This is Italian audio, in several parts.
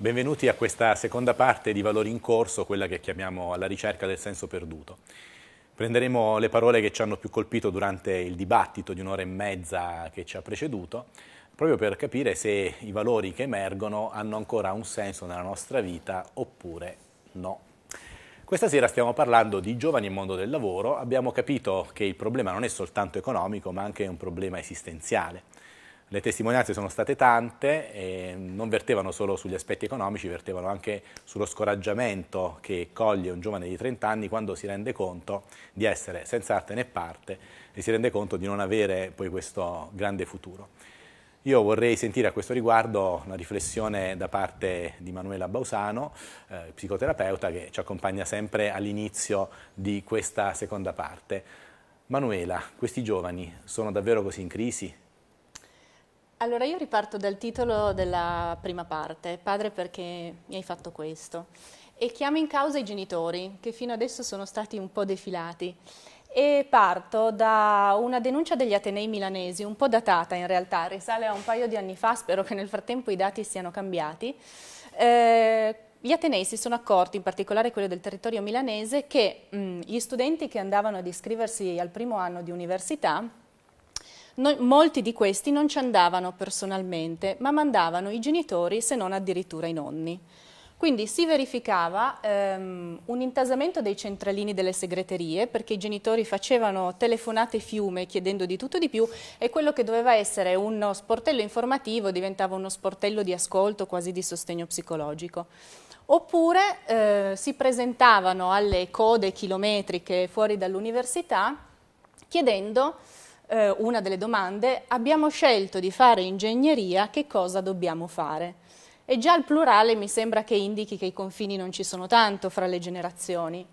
Benvenuti a questa seconda parte di Valori in Corso, quella che chiamiamo alla ricerca del senso perduto. Prenderemo le parole che ci hanno più colpito durante il dibattito di un'ora e mezza che ci ha preceduto, proprio per capire se i valori che emergono hanno ancora un senso nella nostra vita oppure no. Questa sera stiamo parlando di giovani e mondo del lavoro, abbiamo capito che il problema non è soltanto economico ma anche un problema esistenziale. Le testimonianze sono state tante e non vertevano solo sugli aspetti economici, vertevano anche sullo scoraggiamento che coglie un giovane di 30 anni quando si rende conto di essere senza arte né parte e si rende conto di non avere poi questo grande futuro. Io vorrei sentire a questo riguardo una riflessione da parte di Manuela Bausano, eh, psicoterapeuta che ci accompagna sempre all'inizio di questa seconda parte. Manuela, questi giovani sono davvero così in crisi? Allora io riparto dal titolo della prima parte, padre perché mi hai fatto questo, e chiamo in causa i genitori che fino adesso sono stati un po' defilati e parto da una denuncia degli Atenei milanesi, un po' datata in realtà, risale a un paio di anni fa, spero che nel frattempo i dati siano cambiati. Eh, gli Atenei si sono accorti, in particolare quello del territorio milanese, che mh, mm, gli studenti che andavano ad iscriversi al primo anno di università noi, molti di questi non ci andavano personalmente, ma mandavano i genitori, se non addirittura i nonni. Quindi si verificava ehm, un intasamento dei centralini delle segreterie perché i genitori facevano telefonate fiume chiedendo di tutto di più e quello che doveva essere uno sportello informativo diventava uno sportello di ascolto, quasi di sostegno psicologico oppure eh, si presentavano alle code chilometriche fuori dall'università chiedendo eh, una delle domande abbiamo scelto di fare ingegneria, che cosa dobbiamo fare? E già il plurale mi sembra che indichi che i confini non ci sono tanto fra le generazioni.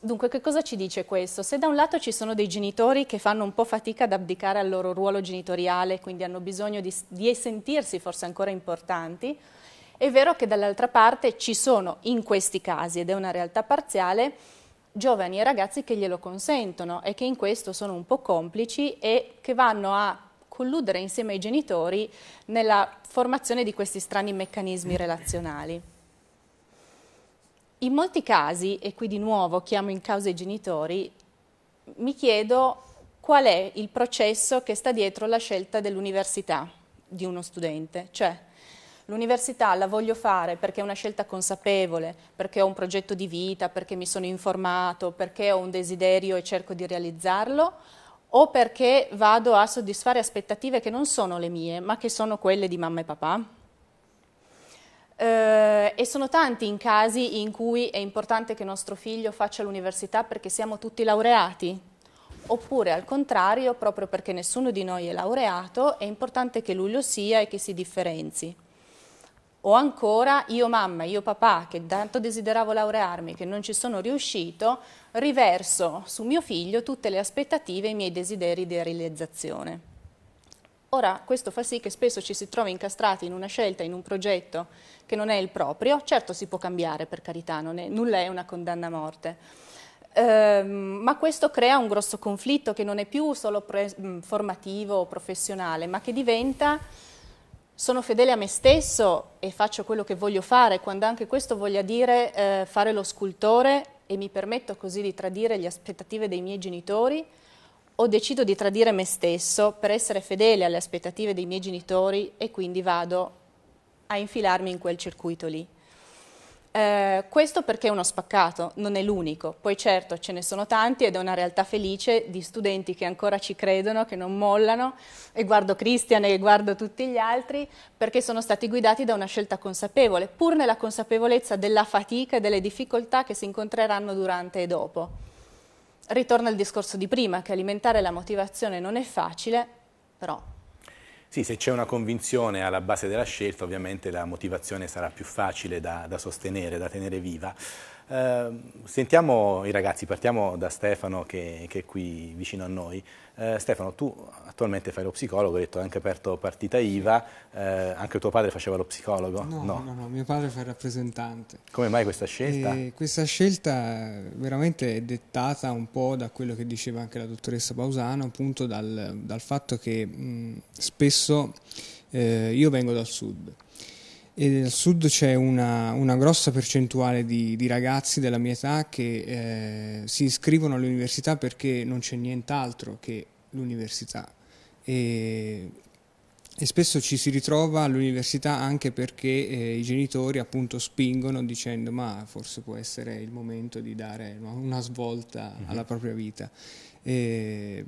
Dunque, che cosa ci dice questo? Se da un lato ci sono dei genitori che fanno un po' fatica ad abdicare al loro ruolo genitoriale, quindi hanno bisogno di, di sentirsi forse ancora importanti, è vero che dall'altra parte ci sono in questi casi, ed è una realtà parziale, giovani e ragazzi che glielo consentono e che in questo sono un po' complici e che vanno a colludere insieme ai genitori nella formazione di questi strani meccanismi relazionali. In molti casi, e qui di nuovo chiamo in causa i genitori, mi chiedo qual è il processo che sta dietro la scelta dell'università di uno studente, cioè l'università la voglio fare perché è una scelta consapevole, perché ho un progetto di vita, perché mi sono informato, perché ho un desiderio e cerco di realizzarlo, o perché vado a soddisfare aspettative che non sono le mie, ma che sono quelle di mamma e papà. Eh, e sono tanti i casi in cui è importante che nostro figlio faccia l'università perché siamo tutti laureati, oppure al contrario, proprio perché nessuno di noi è laureato, è importante che lui lo sia e che si differenzi o ancora io mamma, io papà che tanto desideravo laurearmi, che non ci sono riuscito, riverso su mio figlio tutte le aspettative e i miei desideri di realizzazione. Ora, questo fa sì che spesso ci si trovi incastrati in una scelta, in un progetto che non è il proprio. Certo si può cambiare, per carità, è, nulla è una condanna a morte. Ehm, ma questo crea un grosso conflitto che non è più solo mm, formativo o professionale, ma che diventa sono fedele a me stesso e faccio quello che voglio fare, quando anche questo voglia dire eh, fare lo scultore e mi permetto così di tradire le aspettative dei miei genitori, o decido di tradire me stesso per essere fedele alle aspettative dei miei genitori e quindi vado a infilarmi in quel circuito lì. Eh, questo perché è uno spaccato, non è l'unico. Poi certo ce ne sono tanti ed è una realtà felice di studenti che ancora ci credono, che non mollano, e guardo Cristian e guardo tutti gli altri, perché sono stati guidati da una scelta consapevole, pur nella consapevolezza della fatica e delle difficoltà che si incontreranno durante e dopo. Ritorno al discorso di prima, che alimentare la motivazione non è facile, però sì, se c'è una convinzione alla base della scelta ovviamente la motivazione sarà più facile da, da sostenere, da tenere viva. Ehm, sentiamo i ragazzi, partiamo da Stefano che, che è qui vicino a noi. Eh, Stefano, tu attualmente fai lo psicologo, hai detto anche aperto partita IVA, eh, anche tuo padre faceva lo psicologo? No, no, no, no mio padre fa il rappresentante. Come mai questa scelta? E questa scelta eh, veramente è dettata un po' da quello che diceva anche la dottoressa Pausano, appunto dal, dal fatto che mh, spesso eh, io vengo dal sud e nel sud c'è una, una grossa percentuale di, di, ragazzi della mia età che eh, si iscrivono all'università perché non c'è nient'altro che l'università e, e, spesso ci si ritrova all'università anche perché eh, i genitori appunto spingono dicendo ma forse può essere il momento di dare una svolta mm-hmm. alla propria vita. E,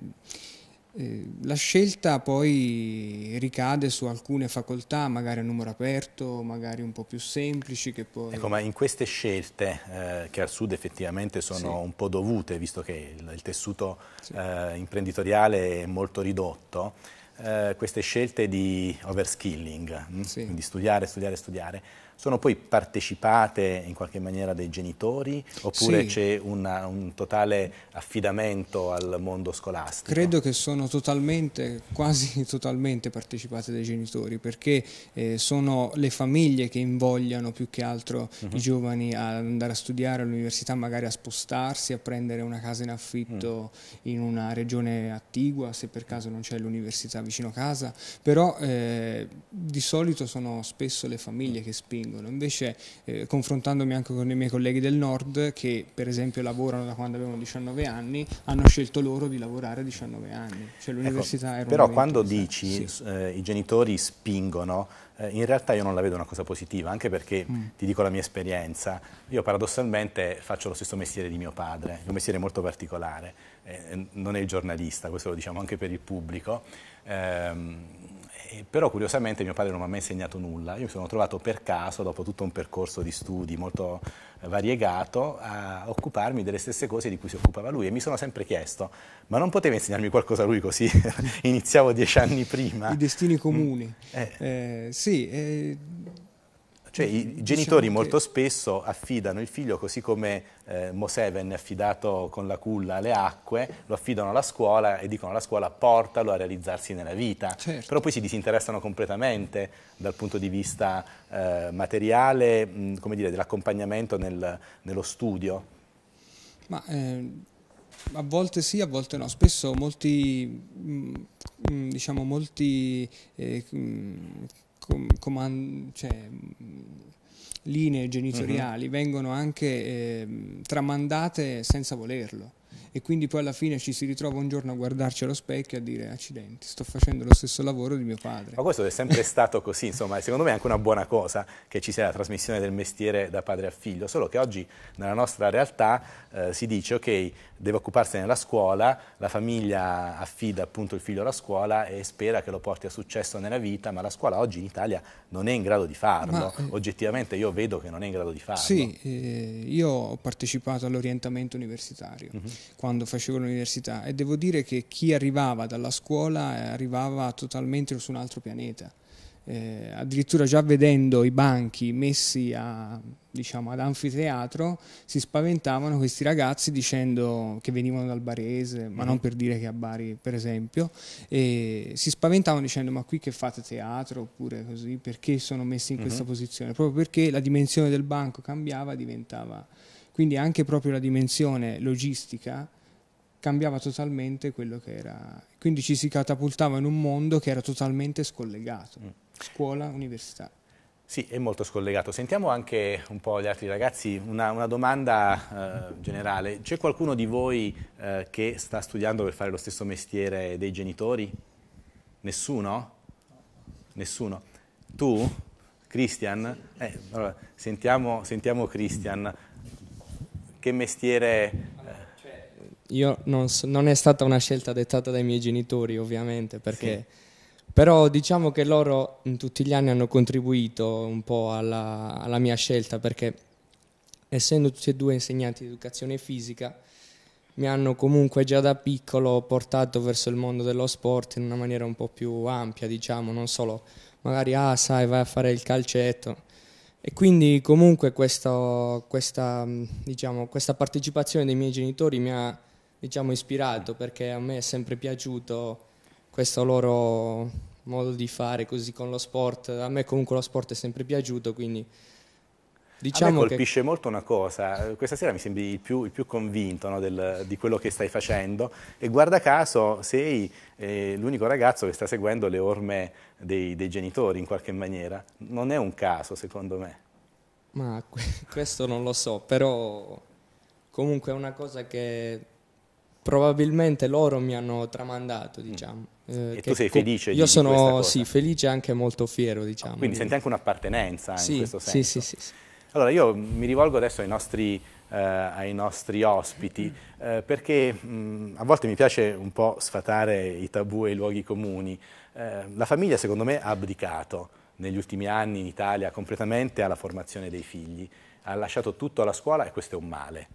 eh, la scelta poi ricade su alcune facoltà, magari a numero aperto, magari un po' più semplici. Poi... Ecco, ma in queste scelte, eh, che al sud effettivamente sono sì. un po' dovute, visto che il, il tessuto sì. eh, imprenditoriale è molto ridotto, eh, queste scelte di overskilling, mm? sì. di studiare, studiare, studiare, sono poi partecipate in qualche maniera dai genitori oppure sì. c'è una, un totale affidamento al mondo scolastico? Credo che sono totalmente, quasi totalmente partecipate dai genitori perché eh, sono le famiglie che invogliano più che altro uh -huh. i mhm. giovani ad andare a studiare all'università, magari a spostarsi, a prendere una casa in affitto uh mm. -huh. in una regione attigua se per caso non c'è l'università vicino casa, però eh, di solito sono spesso le famiglie che spingono distinguono. Invece, eh, confrontandomi anche con i miei colleghi del nord, che per esempio lavorano da quando avevano 19 anni, hanno scelto loro di lavorare a 19 anni. Cioè ecco, l'università ecco, Però quando dici sì. eh, i genitori spingono, eh, in realtà io non la vedo una cosa positiva, anche perché mm. ti dico la mia esperienza. Io paradossalmente faccio lo stesso mestiere di mio padre, un mestiere molto particolare. Eh, non è il giornalista, questo lo diciamo anche per il pubblico. Ehm, e eh, però curiosamente mio padre non mi ha mai insegnato nulla, io mi sono trovato per caso, dopo tutto un percorso di studi molto eh, variegato, a occuparmi delle stesse cose di cui si occupava lui e mi sono sempre chiesto, ma non poteva insegnarmi qualcosa lui così? Iniziavo dieci anni prima. I destini mm. comuni. Mm. Eh. Eh, sì, eh, cioè i diciamo genitori diciamo molto che... spesso affidano il figlio così come eh, Mosè venne affidato con la culla alle acque, lo affidano alla scuola e dicono alla scuola portalo a realizzarsi nella vita, certo. però poi si disinteressano completamente dal punto di vista eh, materiale, mh, come dire, dell'accompagnamento nel, nello studio. Ma, eh a volte sì, a volte no. Spesso molti, diciamo, molti eh, com- comand- cioè, mm, linee genitoriali uh-huh. vengono anche eh, tramandate senza volerlo e quindi poi alla fine ci si ritrova un giorno a guardarci allo specchio e a dire accidenti, sto facendo lo stesso lavoro di mio padre. Ma questo è sempre stato così, insomma, secondo me è anche una buona cosa che ci sia la trasmissione del mestiere da padre a figlio, solo che oggi nella nostra realtà eh, si dice ok, deve occuparsene la scuola, la famiglia affida appunto il figlio alla scuola e spera che lo porti a successo nella vita, ma la scuola oggi in Italia non è in grado di farlo, ma, eh, oggettivamente io vedo che non è in grado di farlo. Sì, eh, io ho partecipato all'orientamento universitario. Mm-hmm quando facevo l'università e devo dire che chi arrivava dalla scuola eh, arrivava totalmente su un altro pianeta. Eh, addirittura già vedendo i banchi messi a, diciamo, ad anfiteatro si spaventavano questi ragazzi dicendo che venivano dal barese, ma non mm-hmm. per dire che a Bari per esempio, e si spaventavano dicendo ma qui che fate teatro oppure così, perché sono messi in questa uh-huh. posizione? Proprio perché la dimensione del banco cambiava, diventava... Quindi anche proprio la dimensione logistica cambiava totalmente quello che era. Quindi ci si catapultava in un mondo che era totalmente scollegato, mm. scuola, università. Sì, è molto scollegato. Sentiamo anche un po' gli altri ragazzi. Una, una domanda eh, generale. C'è qualcuno di voi eh, che sta studiando per fare lo stesso mestiere dei genitori? Nessuno? Nessuno. Tu, Christian? Eh, allora, sentiamo, sentiamo Christian. Che mestiere io non, so, non, è stata una scelta dettata dai miei genitori, ovviamente, perché... Sì. Però diciamo che loro in tutti gli anni hanno contribuito un po' alla, alla mia scelta, perché essendo tutti e due insegnanti di educazione fisica, mi hanno comunque già da piccolo portato verso il mondo dello sport in una maniera un po' più ampia, diciamo, non solo magari, ah, sai, vai a fare il calcetto. E quindi comunque questo, questa, diciamo, questa partecipazione dei miei genitori mi ha diciamo, ispirato perché a me è sempre piaciuto questo loro modo di fare così con lo sport. A me comunque lo sport è sempre piaciuto, quindi Diciamo me colpisce che... molto una cosa, eh, questa sera mi sembri il più, il più convinto no, del, di quello che stai facendo e guarda caso sei eh, l'unico ragazzo che sta seguendo le orme dei, dei, genitori in qualche maniera, non è un caso secondo me. Ma questo non lo so, però comunque è una cosa che probabilmente loro mi hanno tramandato, mm. diciamo. Eh, e tu sei felice di Io sono di sì, felice e anche molto fiero, diciamo. Ah, quindi senti anche un'appartenenza sì, in questo senso. Sì, sì, sì. Allora io mi rivolgo adesso ai nostri, eh, ai nostri ospiti mm. eh, perché mh, mm, a volte mi piace un po' sfatare i tabù e i luoghi comuni. Eh, la famiglia secondo me ha abdicato negli ultimi anni in Italia completamente alla formazione dei figli, ha lasciato tutto alla scuola e questo è un male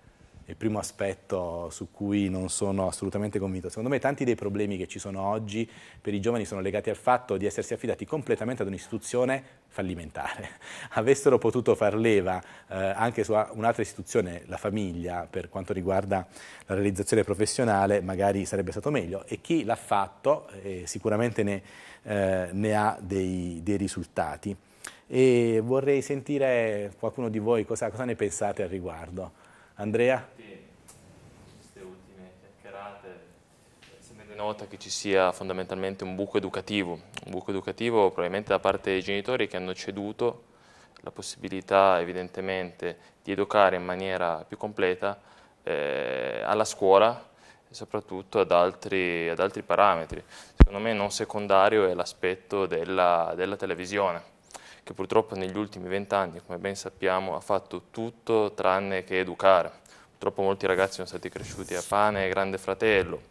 il primo aspetto su cui non sono assolutamente convinto. Secondo me tanti dei problemi che ci sono oggi per i giovani sono legati al fatto di essersi affidati completamente ad un'istituzione fallimentare. Avessero potuto far leva eh, anche su un'altra istituzione, la famiglia, per quanto riguarda la realizzazione professionale, magari sarebbe stato meglio e chi l'ha fatto eh, sicuramente ne, eh, ne ha dei, dei risultati. E vorrei sentire qualcuno di voi cosa, cosa ne pensate al riguardo. Andrea? nota che ci sia fondamentalmente un buco educativo, un buco educativo probabilmente da parte dei genitori che hanno ceduto la possibilità evidentemente di educare in maniera più completa eh, alla scuola e soprattutto ad altri, ad altri, parametri. Secondo me non secondario è l'aspetto della, della televisione che purtroppo negli ultimi vent'anni, come ben sappiamo, ha fatto tutto tranne che educare. Purtroppo molti ragazzi sono stati cresciuti a pane e grande fratello,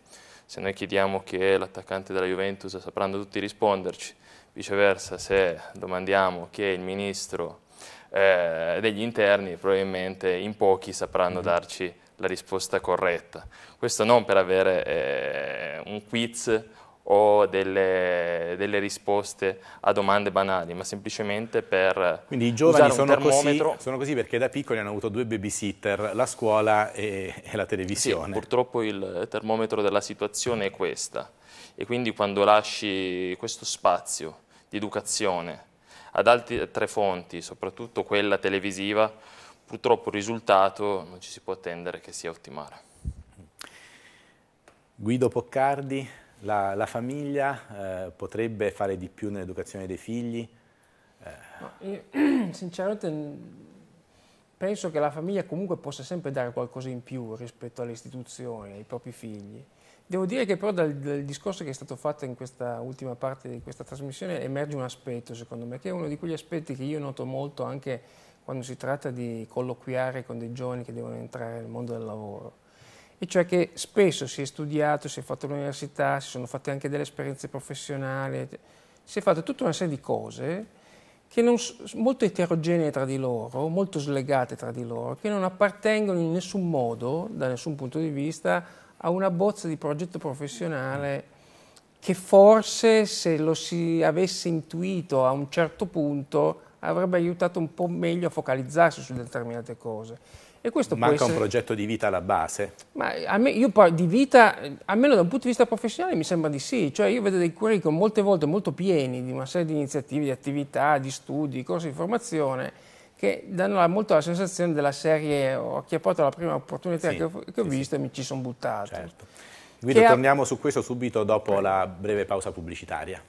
se noi chiediamo che l'attaccante della Juventus sapranno tutti risponderci, viceversa se domandiamo che il ministro eh, degli interni probabilmente in pochi sapranno mhm. darci la risposta corretta. Questo non per avere eh, un quiz o delle, delle, risposte a domande banali, ma semplicemente per Quindi i giovani sono così, sono, così, perché da piccoli hanno avuto due babysitter, la scuola e, e la televisione. Sì, purtroppo il termometro della situazione è questa e quindi quando lasci questo spazio di educazione ad altre fonti, soprattutto quella televisiva, purtroppo il risultato non ci si può attendere che sia ottimale. Guido Poccardi, la, la famiglia eh, potrebbe fare di più nell'educazione dei figli? Eh. Io, sinceramente penso che la famiglia comunque possa sempre dare qualcosa in più rispetto alle istituzioni, ai propri figli. Devo dire che però dal, dal discorso che è stato fatto in questa ultima parte di questa trasmissione emerge un aspetto secondo me, che è uno di quegli aspetti che io noto molto anche quando si tratta di colloquiare con dei giovani che devono entrare nel mondo del lavoro e cioè che spesso si è studiato, si è fatto l'università, si sono fatte anche delle esperienze professionali, si è fatto tutta una serie di cose che non, molto eterogenee tra di loro, molto slegate tra di loro, che non appartengono in nessun modo, da nessun punto di vista, a una bozza di progetto professionale che forse se lo si avesse intuito a un certo punto avrebbe aiutato un po' meglio a focalizzarsi su determinate cose. Manca essere... un progetto di vita alla base? Ma me, io parlo di vita, almeno da un punto di vista professionale mi sembra di sì, cioè io vedo dei curriculum molte volte molto pieni di una serie di iniziative, di attività, di studi, di corsi di formazione che danno molto la sensazione della serie ho acchiappato la prima opportunità sì, che ho, che ho visto sì. e mi ci sono buttato. Certo. Guido, torniamo ha... su questo subito dopo la breve pausa pubblicitaria.